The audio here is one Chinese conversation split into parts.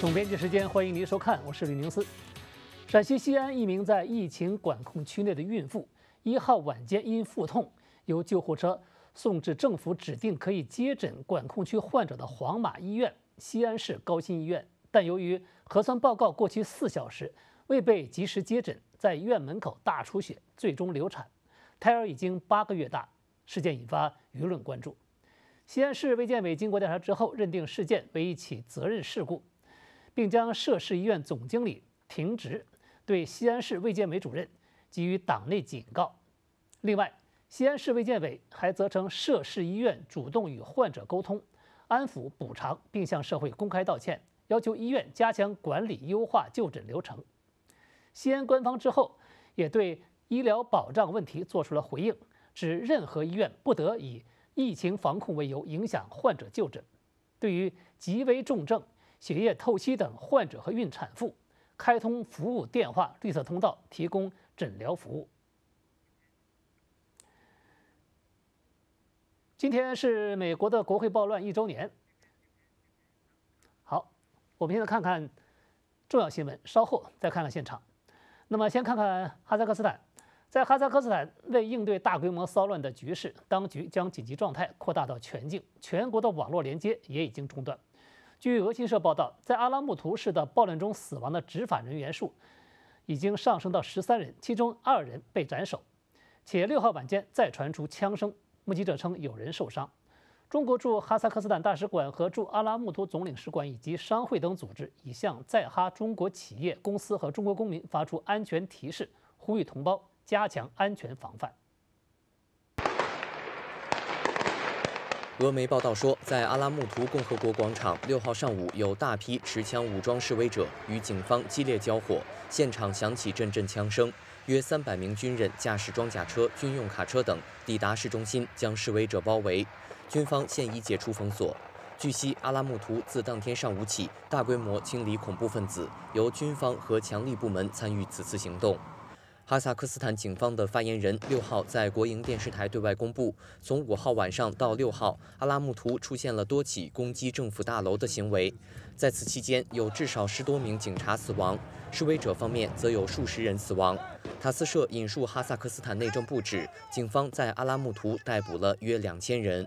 总编辑时间，欢迎您收看，我是李明思。陕西西安一名在疫情管控区内的孕妇，一号晚间因腹痛，由救护车送至政府指定可以接诊管控区患者的皇马医院（西安市高新医院），但由于核酸报告过去四小时未被及时接诊，在医院门口大出血，最终流产，胎儿已经八个月大。事件引发舆论关注。西安市卫健委经过调查之后，认定事件为一起责任事故。并将涉事医院总经理停职，对西安市卫健委主任给予党内警告。另外，西安市卫健委还责成涉事医院主动与患者沟通、安抚补偿，并向社会公开道歉，要求医院加强管理、优化就诊流程。西安官方之后也对医疗保障问题做出了回应，指任何医院不得以疫情防控为由影响患者就诊。对于极危重症，血液透析等患者和孕产妇开通服务电话绿色通道，提供诊疗服务。今天是美国的国会暴乱一周年。好，我们现在看看重要新闻，稍后再看看现场。那么，先看看哈萨克斯坦。在哈萨克斯坦为应对大规模骚乱的局势，当局将紧急状态扩大到全境，全国的网络连接也已经中断。据俄新社报道，在阿拉木图市的暴乱中死亡的执法人员数已经上升到十三人，其中二人被斩首。且六号晚间再传出枪声，目击者称有人受伤。中国驻哈萨克斯坦大使馆和驻阿拉木图总领事馆以及商会等组织已向在哈中国企业、公司和中国公民发出安全提示，呼吁同胞加强安全防范。俄媒报道说，在阿拉木图共和国广场，六号上午有大批持枪武装示威者与警方激烈交火，现场响起阵阵枪声。约三百名军人驾驶装甲车、军用卡车等抵达市中心，将示威者包围。军方现已解除封锁。据悉，阿拉木图自当天上午起大规模清理恐怖分子，由军方和强力部门参与此次行动。哈萨克斯坦警方的发言人六号在国营电视台对外公布，从五号晚上到六号，阿拉木图出现了多起攻击政府大楼的行为。在此期间，有至少十多名警察死亡，示威者方面则有数十人死亡。塔斯社引述哈萨克斯坦内政部指，警方在阿拉木图逮捕了约两千人。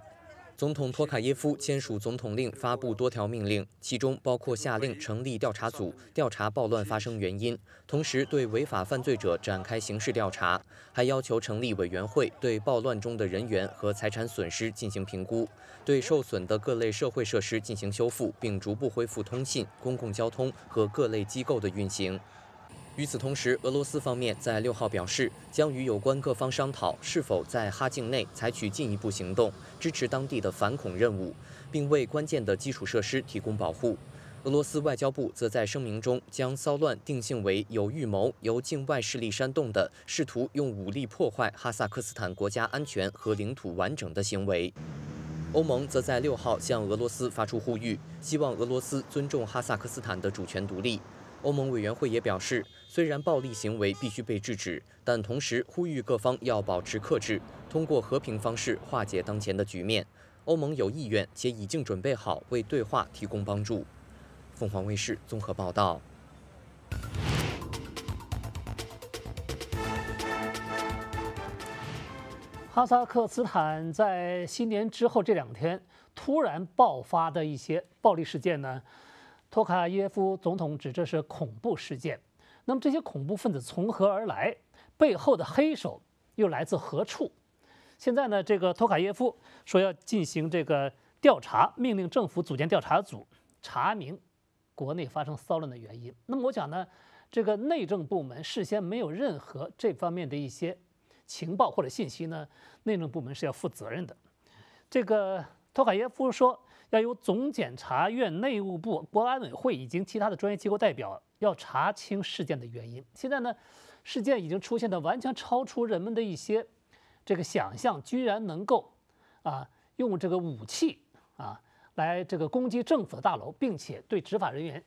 总统托卡耶夫签署总统令，发布多条命令，其中包括下令成立调查组，调查暴乱发生原因，同时对违法犯罪者展开刑事调查，还要求成立委员会，对暴乱中的人员和财产损失进行评估，对受损的各类社会设施进行修复，并逐步恢复通信、公共交通和各类机构的运行。与此同时，俄罗斯方面在六号表示，将与有关各方商讨是否在哈境内采取进一步行动，支持当地的反恐任务，并为关键的基础设施提供保护。俄罗斯外交部则在声明中将骚乱定性为有预谋、由境外势力煽动的，试图用武力破坏哈萨克斯坦国家安全和领土完整的行为。欧盟则在六号向俄罗斯发出呼吁，希望俄罗斯尊重哈萨克斯坦的主权独立。欧盟委员会也表示，虽然暴力行为必须被制止，但同时呼吁各方要保持克制，通过和平方式化解当前的局面。欧盟有意愿且已经准备好为对话提供帮助。凤凰卫视综合报道。哈萨克斯坦在新年之后这两天突然爆发的一些暴力事件呢？托卡耶夫总统指这是恐怖事件，那么这些恐怖分子从何而来？背后的黑手又来自何处？现在呢？这个托卡耶夫说要进行这个调查，命令政府组建调查组，查明国内发生骚乱的原因。那么我想呢，这个内政部门事先没有任何这方面的一些情报或者信息呢，内政部门是要负责任的。这个托卡耶夫说。要由总检察院、内务部、国安委会以及其他的专业机构代表，要查清事件的原因。现在呢，事件已经出现的完全超出人们的一些这个想象，居然能够啊用这个武器啊来这个攻击政府的大楼，并且对执法人员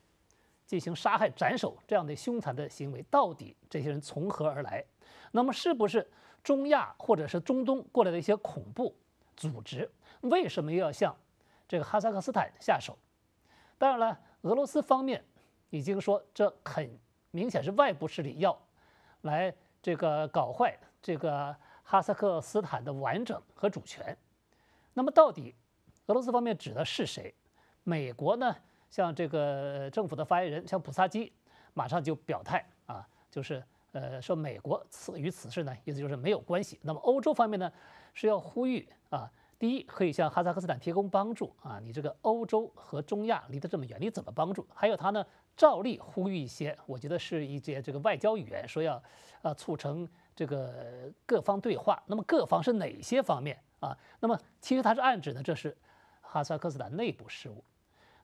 进行杀害、斩首这样的凶残的行为，到底这些人从何而来？那么，是不是中亚或者是中东过来的一些恐怖组织？为什么又要向？这个哈萨克斯坦下手，当然了，俄罗斯方面已经说这很明显是外部势力要来这个搞坏这个哈萨克斯坦的完整和主权。那么到底俄罗斯方面指的是谁？美国呢？像这个政府的发言人像普萨基马上就表态啊，就是呃说美国此与此事呢，意思就是没有关系。那么欧洲方面呢是要呼吁啊。第一，可以向哈萨克斯坦提供帮助啊！你这个欧洲和中亚离得这么远，你怎么帮助？还有他呢，照例呼吁一些，我觉得是一些这个外交语言，说要啊促成这个各方对话。那么各方是哪些方面啊？那么其实他是暗指的这是哈萨克斯坦内部事务。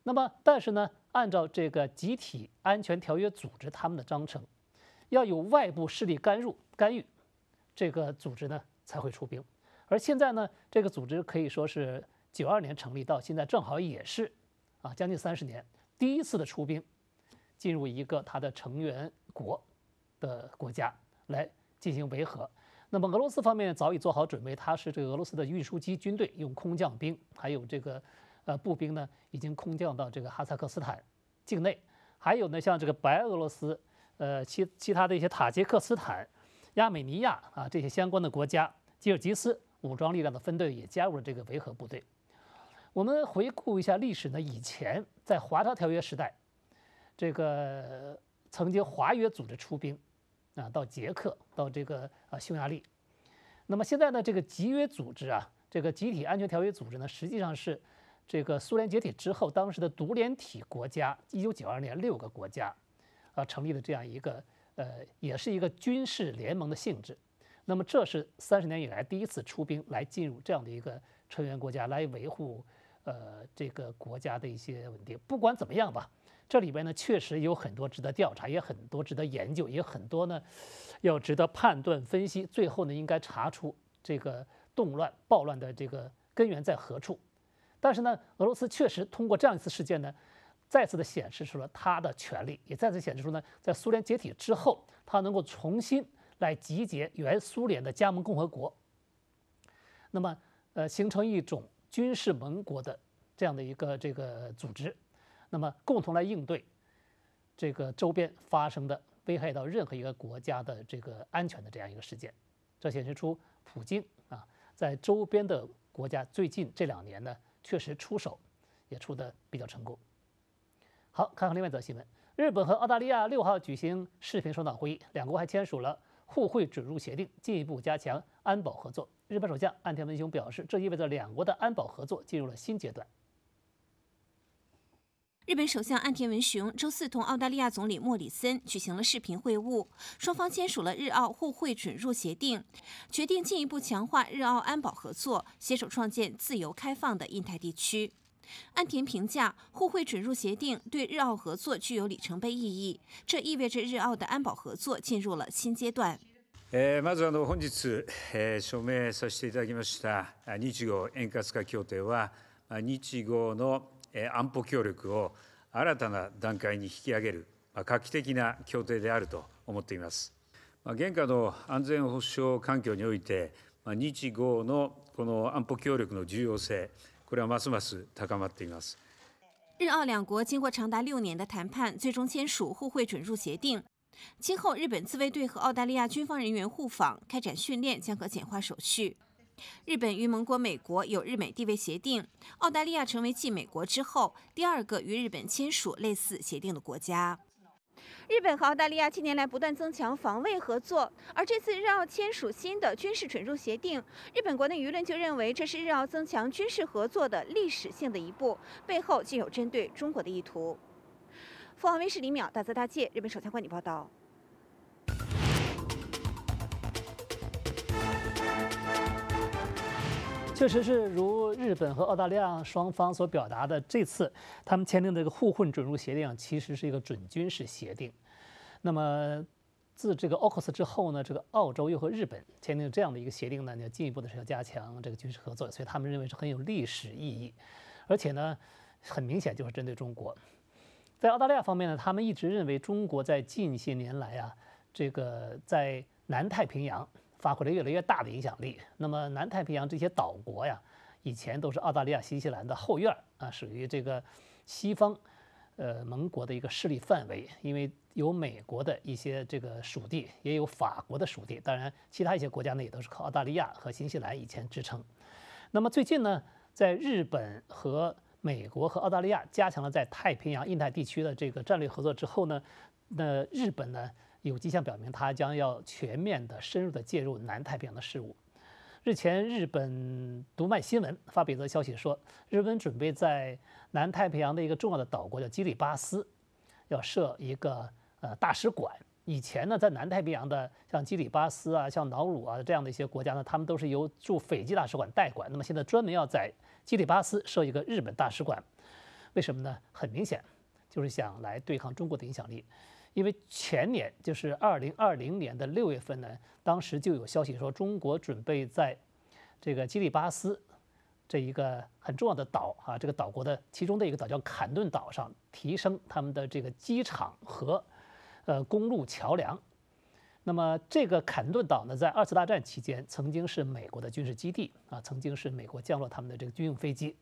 那么但是呢，按照这个集体安全条约组织他们的章程，要有外部势力干入干预，这个组织呢才会出兵。而现在呢，这个组织可以说是九二年成立到现在，正好也是，啊，将近三十年。第一次的出兵，进入一个它的成员国的国家来进行维和。那么俄罗斯方面早已做好准备，它是这个俄罗斯的运输机军队用空降兵，还有这个呃步兵呢，已经空降到这个哈萨克斯坦境内。还有呢，像这个白俄罗斯，呃，其其他的一些塔吉克斯坦、亚美尼亚啊这些相关的国家，吉尔吉斯。武装力量的分队也加入了这个维和部队。我们回顾一下历史呢，以前在华沙条约时代，这个曾经华约组织出兵，啊，到捷克，到这个啊匈牙利。那么现在呢，这个集约组织啊，这个集体安全条约组织呢，实际上是这个苏联解体之后，当时的独联体国家，一九九二年六个国家，啊，成立的这样一个呃，也是一个军事联盟的性质。那么这是三十年以来第一次出兵来进入这样的一个成员国，家，来维护呃这个国家的一些稳定。不管怎么样吧，这里边呢确实有很多值得调查，也很多值得研究，也很多呢要值得判断分析。最后呢应该查出这个动乱暴乱的这个根源在何处。但是呢，俄罗斯确实通过这样一次事件呢，再次的显示出了它的权利，也再次显示出呢在苏联解体之后，它能够重新。来集结原苏联的加盟共和国，那么呃形成一种军事盟国的这样的一个这个组织，那么共同来应对这个周边发生的危害到任何一个国家的这个安全的这样一个事件，这显示出普京啊在周边的国家最近这两年呢确实出手也出的比较成功。好，看看另外一则新闻：日本和澳大利亚六号举行视频首脑会议，两国还签署了。互惠准入协定进一步加强安保合作。日本首相岸田文雄表示，这意味着两国的安保合作进入了新阶段。日本首相岸田文雄周四同澳大利亚总理莫里森举行了视频会晤，双方签署了日澳互惠准入协定，决定进一步强化日澳安保合作，携手创建自由开放的印太地区。安田评价，互惠准入协定对日澳合作具有里程碑意义，这意味着日澳的安保合作进入了新阶段。えまずあの本日、え署名させていただきました日豪円滑化協定は、日豪の安保協力を新たな段階に引き上げる、ま画期的な協定であると思っています。ま現下の安全保障環境において、ま日豪のこの安保協力の重要性、日澳两国经过长达六年的谈判，最终签署互惠准入协定。今后，日本自卫队和澳大利亚军方人员互访、开展训练将可简化手续。日本与盟国美国有日美地位协定，澳大利亚成为继美国之后第二个与日本签署类似协定的国家。日本和澳大利亚近年来不断增强防卫合作，而这次日澳签署新的军事准入协定，日本国内舆论就认为这是日澳增强军事合作的历史性的一步，背后竟有针对中国的意图。凤凰卫视李淼、大泽大介、日本首相官邸报道。确实是如日本和澳大利亚双方所表达的，这次他们签订的这个互混准入协定，其实是一个准军事协定。那么，自这个克斯之后呢，这个澳洲又和日本签订这样的一个协定呢，要进一步的是要加强这个军事合作，所以他们认为是很有历史意义，而且呢，很明显就是针对中国。在澳大利亚方面呢，他们一直认为中国在近些年来啊，这个在南太平洋发挥了越来越大的影响力。那么南太平洋这些岛国呀，以前都是澳大利亚、新西兰的后院啊，属于这个西方，呃，盟国的一个势力范围，因为。有美国的一些这个属地，也有法国的属地，当然其他一些国家呢也都是靠澳大利亚和新西兰以前支撑。那么最近呢，在日本和美国和澳大利亚加强了在太平洋、印太地区的这个战略合作之后呢，那日本呢有迹象表明，它将要全面的、深入的介入南太平洋的事务。日前，日本读卖新闻发表一则消息说，日本准备在南太平洋的一个重要的岛国叫基里巴斯，要设一个。呃，大使馆以前呢，在南太平洋的像基里巴斯啊、像瑙鲁啊这样的一些国家呢，他们都是由驻斐济大使馆代管。那么现在专门要在基里巴斯设一个日本大使馆，为什么呢？很明显，就是想来对抗中国的影响力。因为前年，就是二零二零年的六月份呢，当时就有消息说，中国准备在，这个基里巴斯，这一个很重要的岛啊，这个岛国的其中的一个岛叫坎顿岛上提升他们的这个机场和。呃，公路桥梁。那么，这个坎顿岛呢，在二次大战期间曾经是美国的军事基地啊，曾经是美国降落他们的这个军用飞机。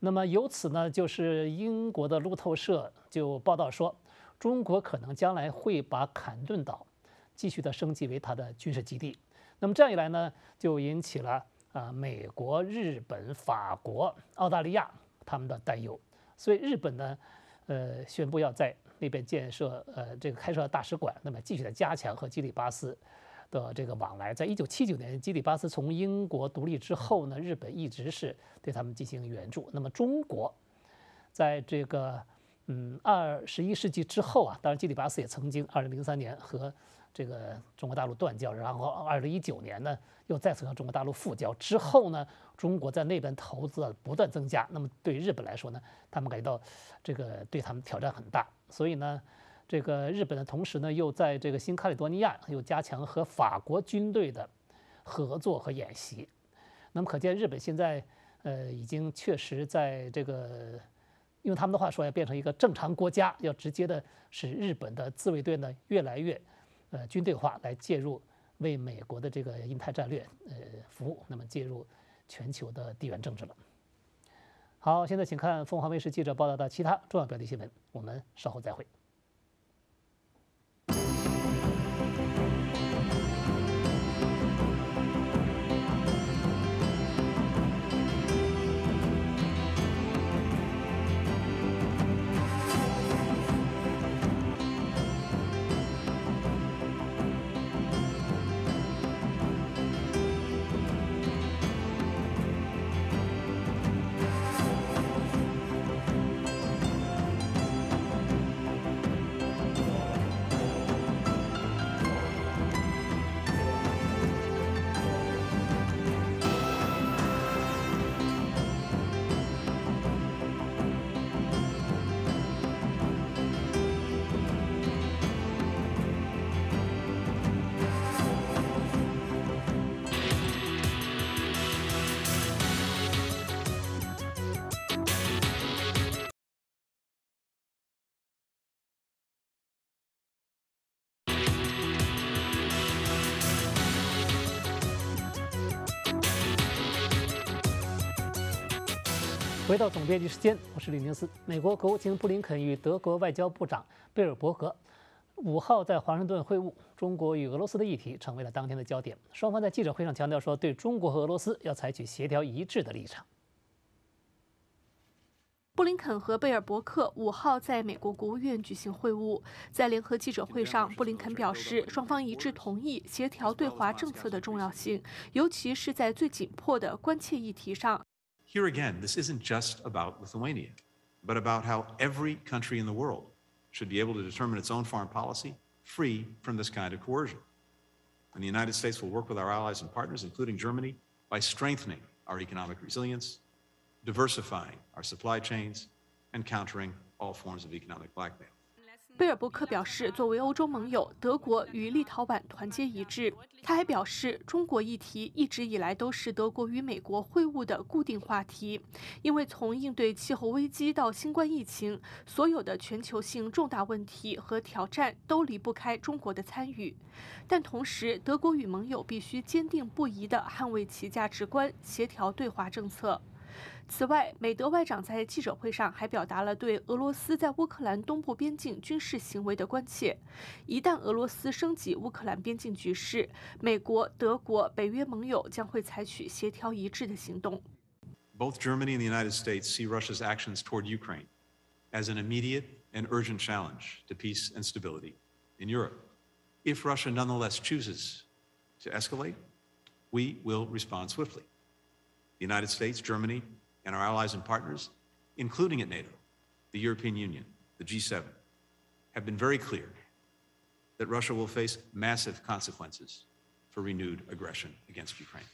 那么，由此呢，就是英国的路透社就报道说，中国可能将来会把坎顿岛继续的升级为它的军事基地。那么，这样一来呢，就引起了啊，美国、日本、法国、澳大利亚他们的担忧。所以，日本呢，呃，宣布要在。那边建设呃，这个开设大使馆，那么继续的加强和基里巴斯的这个往来。在一九七九年，基里巴斯从英国独立之后呢，日本一直是对他们进行援助。那么中国在这个嗯二十一世纪之后啊，当然基里巴斯也曾经二零零三年和这个中国大陆断交，然后二零一九年呢又再次和中国大陆复交之后呢，中国在那边投资不断增加。那么对日本来说呢，他们感觉到这个对他们挑战很大。所以呢，这个日本的同时呢，又在这个新卡里多尼亚又加强和法国军队的合作和演习。那么可见，日本现在呃已经确实在这个，用他们的话说，要变成一个正常国家，要直接的使日本的自卫队呢越来越呃军队化，来介入为美国的这个印太战略呃服务，那么介入全球的地缘政治了。好，现在请看凤凰卫视记者报道的其他重要标题新闻。我们稍后再会。回到总编辑时间，我是李宁思。美国国务卿布林肯与德国外交部长贝尔伯格五号在华盛顿会晤，中国与俄罗斯的议题成为了当天的焦点。双方在记者会上强调说，对中国和俄罗斯要采取协调一致的立场。布林肯和贝尔伯克五号在美国国务院举行会晤，在联合记者会上，布林肯表示，双方一致同意协调对华政策的重要性，尤其是在最紧迫的关切议题上。Here again, this isn't just about Lithuania, but about how every country in the world should be able to determine its own foreign policy free from this kind of coercion. And the United States will work with our allies and partners, including Germany, by strengthening our economic resilience, diversifying our supply chains, and countering all forms of economic blackmail. 贝尔伯克表示，作为欧洲盟友，德国与立陶宛团结一致。他还表示，中国议题一直以来都是德国与美国会晤的固定话题，因为从应对气候危机到新冠疫情，所有的全球性重大问题和挑战都离不开中国的参与。但同时，德国与盟友必须坚定不移地捍卫其价值观，协调对华政策。此外，美德外长在记者会上还表达了对俄罗斯在乌克兰东部边境军事行为的关切。一旦俄罗斯升级乌克兰边境局势，美国、德国、北约盟友将会采取协调一致的行动。Both Germany and the United States see Russia's actions toward Ukraine as an immediate and urgent challenge to peace and stability in Europe. If Russia nonetheless chooses to escalate, we will respond swiftly. United States, Germany, and our allies and partners, including at NATO, the European Union, the G7, have been very clear that Russia will face massive consequences for renewed aggression against Ukraine.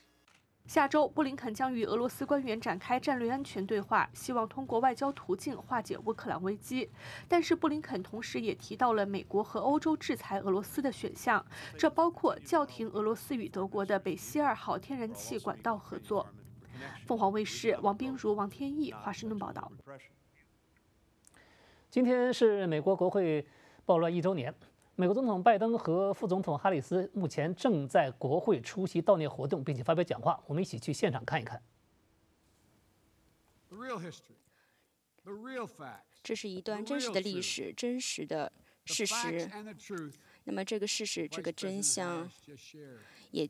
下周，布林肯将与俄罗斯官员展开战略安全对话，希望通过外交途径化解乌克兰危机。但是布林肯同时也提到了美国和欧洲制裁俄罗斯的选项，这包括叫停俄罗斯与德国的北溪二号天然气管道合作。凤凰卫视，王冰如、王天意华盛顿报道。今天是美国国会暴乱一周年，美国总统拜登和副总统哈里斯目前正在国会出席悼念活动，并且发表讲话。我们一起去现场看一看。这是一段真实的历史，真实的事实。那么这个事实，这个真相，也。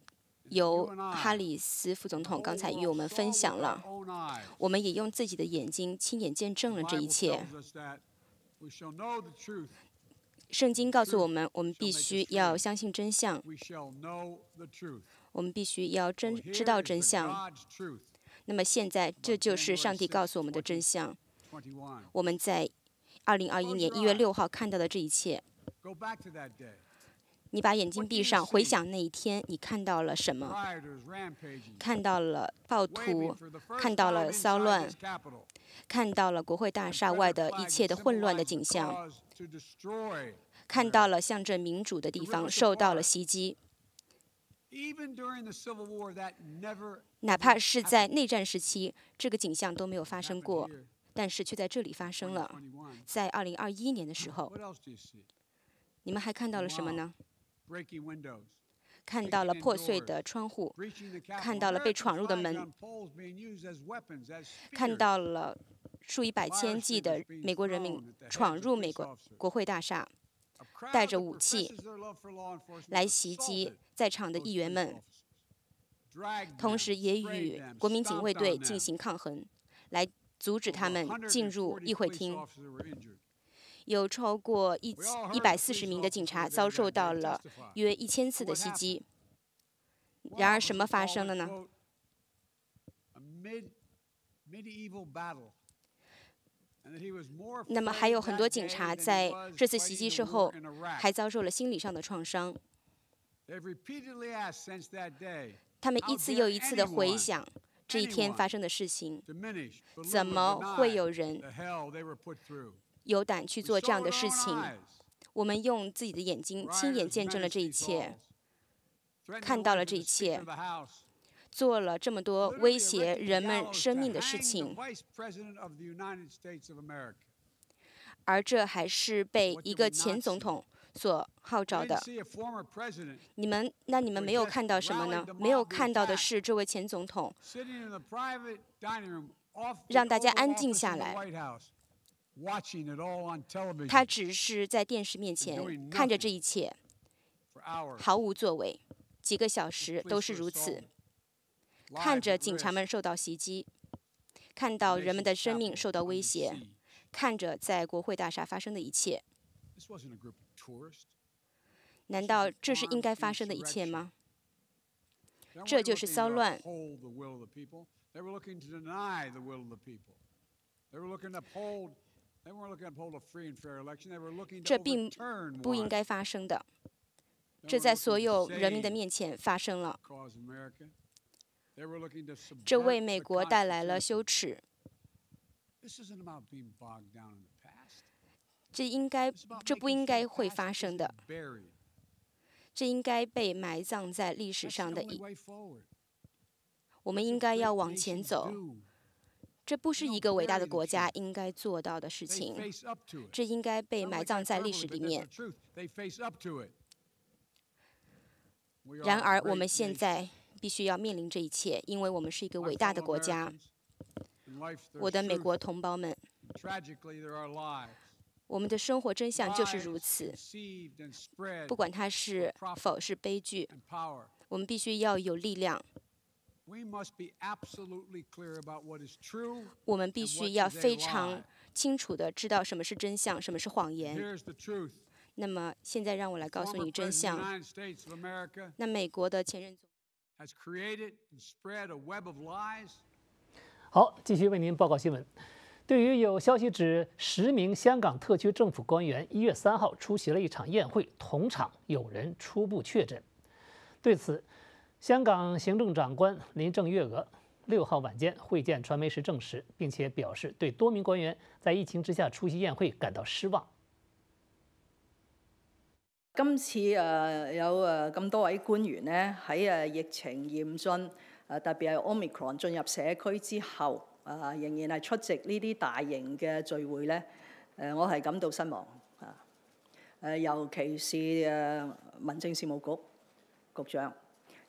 由哈里斯副总统刚才与我们分享了，我们也用自己的眼睛亲眼见证了这一切。圣经告诉我们，我们必须要相信真相，我们必须要真知道真相。那么现在，这就是上帝告诉我们的真相。我们在2021年1月6号看到的这一切。你把眼睛闭上，回想那一天，你看到了什么？看到了暴徒，看到了骚乱，看到了国会大厦外的一切的混乱的景象，看到了象征民主的地方受到了袭击。哪怕是在内战时期，这个景象都没有发生过，但是却在这里发生了，在二零二一年的时候，你们还看到了什么呢？看到了破碎的窗户，看到了被闯入的门，看到了数以百千计的美国人民闯入美国国会大厦，带着武器来袭击在场的议员们，同时也与国民警卫队进行抗衡，来阻止他们进入议会厅。有超过一一百四十名的警察遭受到了约一千次的袭击。然而，什么发生了呢？那么，还有很多警察在这次袭击之后还遭受了心理上的创伤。他们一次又一次地回想这一天发生的事情：怎么会有人？有胆去做这样的事情，我们用自己的眼睛亲眼见证了这一切，看到了这一切，做了这么多威胁人们生命的事情，而这还是被一个前总统所号召的。你们那你们没有看到什么呢？没有看到的是这位前总统让大家安静下来。他只是在电视面前看着这一切，毫无作为。几个小时都是如此，看着警察们受到袭击，看到人们的生命受到威胁，看着在国会大厦发生的一切。难道这是应该发生的一切吗？这就是骚乱。这并不应该发生的，这在所有人民的面前发生了，这为美国带来了羞耻。这应该，这不应该会发生的，这应该被埋葬在历史上的。一，我们应该要往前走。这不是一个伟大的国家应该做到的事情。这应该被埋葬在历史里面。然而，我们现在必须要面临这一切，因为我们是一个伟大的国家，我的美国同胞们。我们的生活真相就是如此，不管它是否是悲剧，我们必须要有力量。我们必须要非常清楚的知道什么是真相，什么是谎言。那么现在让我来告诉你真相。那美国的前任总统，好，继续为您报告新闻。对于有消息指十名香港特区政府官员一月三号出席了一场宴会，同场有人初步确诊，对此。香港行政长官林郑月娥六号晚间会见传媒时证实，并且表示对多名官员在疫情之下出席宴会感到失望。今次诶有诶咁多位官员咧喺诶疫情严峻诶，特别系 Omicron 进入社区之后啊，仍然系出席呢啲大型嘅聚会咧，诶，我系感到失望啊诶，尤其是诶民政事务局局长。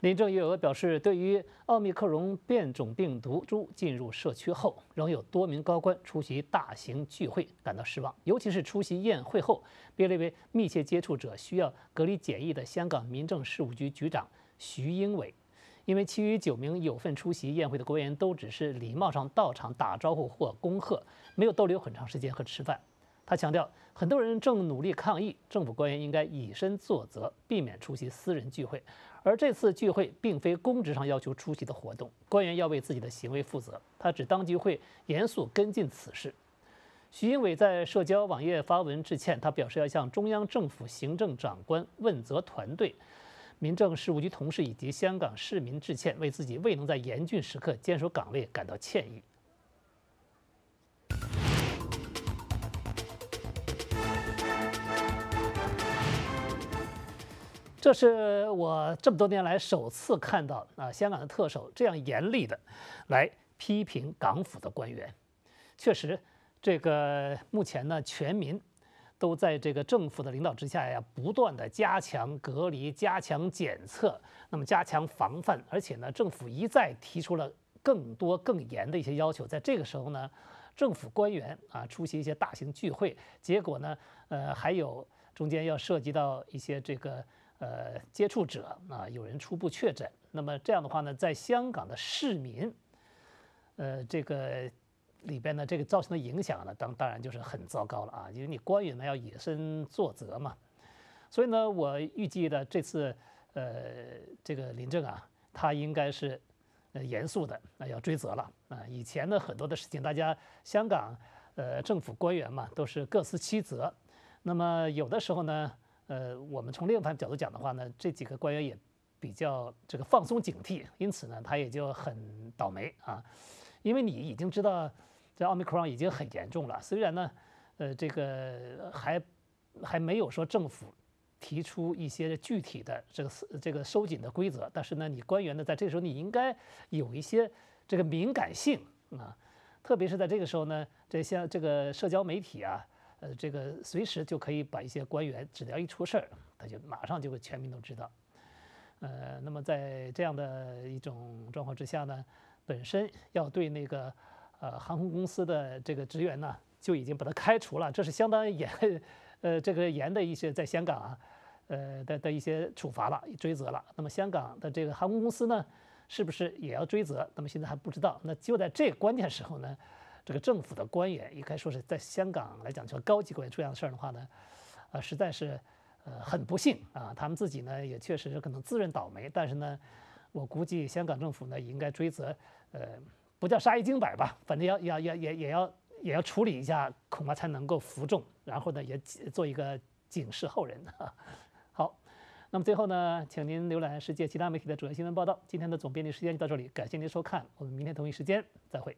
林郑月娥表示，对于奥密克戎变种病毒株进入社区后，仍有多名高官出席大型聚会感到失望，尤其是出席宴会后被列为密切接触者需要隔离检疫的香港民政事务局局长徐英伟，因为其余九名有份出席宴会的官员都只是礼貌上到场打招呼或恭贺，没有逗留很长时间和吃饭。他强调，很多人正努力抗议，政府官员应该以身作则，避免出席私人聚会。而这次聚会并非公职上要求出席的活动，官员要为自己的行为负责。他指当局会严肃跟进此事。徐英伟在社交网页发文致歉，他表示要向中央政府行政长官问责团队、民政事务局同事以及香港市民致歉，为自己未能在严峻时刻坚守岗位感到歉意。这是我这么多年来首次看到啊，香港的特首这样严厉的来批评港府的官员。确实，这个目前呢，全民都在这个政府的领导之下呀，不断的加强隔离、加强检测，那么加强防范，而且呢，政府一再提出了更多更严的一些要求。在这个时候呢，政府官员啊出席一些大型聚会，结果呢，呃，还有中间要涉及到一些这个。呃，接触者啊，有人初步确诊。那么这样的话呢，在香港的市民，呃，这个里边呢，这个造成的影响呢，当当然就是很糟糕了啊。因为你官员呢要以身作则嘛，所以呢，我预计的这次，呃，这个林郑啊，他应该是，呃，严肃的，那要追责了啊。以前呢，很多的事情，大家香港呃政府官员嘛，都是各司其责。那么有的时候呢。呃，我们从另一番角度讲的话呢，这几个官员也比较这个放松警惕，因此呢，他也就很倒霉啊。因为你已经知道这奥密克戎已经很严重了，虽然呢，呃，这个还还没有说政府提出一些具体的这个这个收紧的规则，但是呢，你官员呢，在这时候你应该有一些这个敏感性啊，特别是在这个时候呢，这像这个社交媒体啊。呃，这个随时就可以把一些官员，只要一出事儿，他就马上就会全民都知道。呃，那么在这样的一种状况之下呢，本身要对那个呃航空公司的这个职员呢，就已经把他开除了，这是相当严，呃，这个严的一些在香港啊，呃的的一些处罚了，追责了。那么香港的这个航空公司呢，是不是也要追责？那么现在还不知道。那就在这关键时候呢？这个政府的官员，应该说是在香港来讲，就高级官员出这样的事儿的话呢，呃，实在是，呃，很不幸啊。他们自己呢，也确实是可能自认倒霉，但是呢，我估计香港政府呢，也应该追责，呃，不叫杀一儆百吧，反正要要要也也要也要处理一下，恐怕才能够服众，然后呢，也做一个警示后人。好，那么最后呢，请您浏览世界其他媒体的主要新闻报道。今天的总编辑时间就到这里，感谢您收看，我们明天同一时间再会。